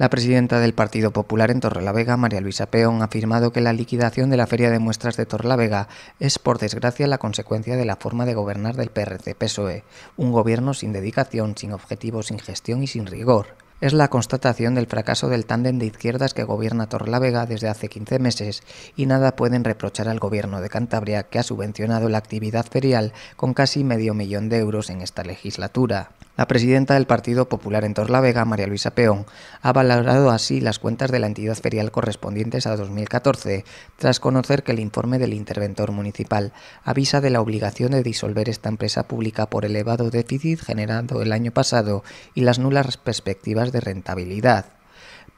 La presidenta del Partido Popular en Torrelavega, María Luisa Peón, ha afirmado que la liquidación de la Feria de Muestras de Torrelavega es, por desgracia, la consecuencia de la forma de gobernar del PRC-PSOE, un gobierno sin dedicación, sin objetivos, sin gestión y sin rigor. Es la constatación del fracaso del tándem de izquierdas que gobierna Torrelavega desde hace 15 meses y nada pueden reprochar al gobierno de Cantabria que ha subvencionado la actividad ferial con casi medio millón de euros en esta legislatura. La presidenta del Partido Popular en Torlavega, María Luisa Peón, ha valorado así las cuentas de la entidad ferial correspondientes a 2014, tras conocer que el informe del interventor municipal avisa de la obligación de disolver esta empresa pública por elevado déficit generado el año pasado y las nulas perspectivas de rentabilidad.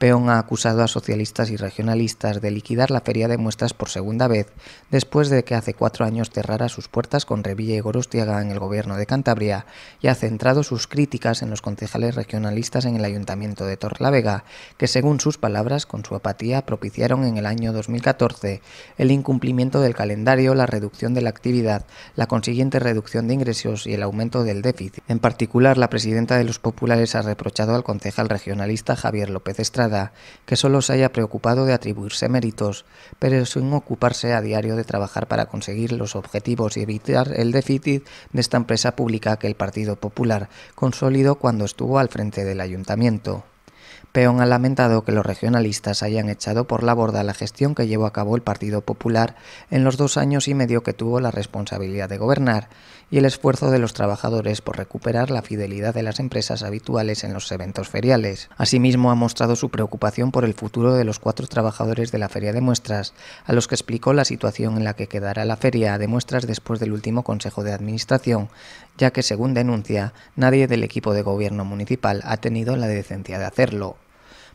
Peón ha acusado a socialistas y regionalistas de liquidar la feria de muestras por segunda vez, después de que hace cuatro años cerrara sus puertas con Revilla y Gorostiaga en el gobierno de Cantabria, y ha centrado sus críticas en los concejales regionalistas en el ayuntamiento de Torlavega, que según sus palabras, con su apatía, propiciaron en el año 2014 el incumplimiento del calendario, la reducción de la actividad, la consiguiente reducción de ingresos y el aumento del déficit. En particular, la presidenta de los populares ha reprochado al concejal regionalista Javier López Estrada que solo se haya preocupado de atribuirse méritos, pero sin ocuparse a diario de trabajar para conseguir los objetivos y evitar el déficit de esta empresa pública que el Partido Popular consolidó cuando estuvo al frente del ayuntamiento. Peón ha lamentado que los regionalistas hayan echado por la borda la gestión que llevó a cabo el Partido Popular en los dos años y medio que tuvo la responsabilidad de gobernar y el esfuerzo de los trabajadores por recuperar la fidelidad de las empresas habituales en los eventos feriales. Asimismo, ha mostrado su preocupación por el futuro de los cuatro trabajadores de la feria de muestras, a los que explicó la situación en la que quedará la feria de muestras después del último Consejo de Administración, ya que, según denuncia, nadie del equipo de gobierno municipal ha tenido la decencia de hacerlo.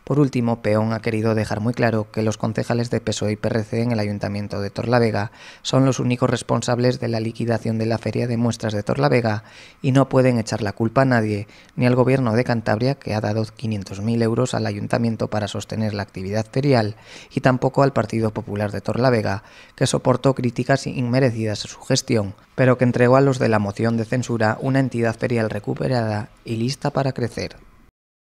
Por último, Peón ha querido dejar muy claro que los concejales de PSOE y PRC en el Ayuntamiento de Torlavega son los únicos responsables de la liquidación de la Feria de Muestras de Torlavega y no pueden echar la culpa a nadie, ni al Gobierno de Cantabria, que ha dado 500.000 euros al Ayuntamiento para sostener la actividad ferial, y tampoco al Partido Popular de Torlavega, que soportó críticas inmerecidas a su gestión, pero que entregó a los de la moción de censura una entidad ferial recuperada y lista para crecer.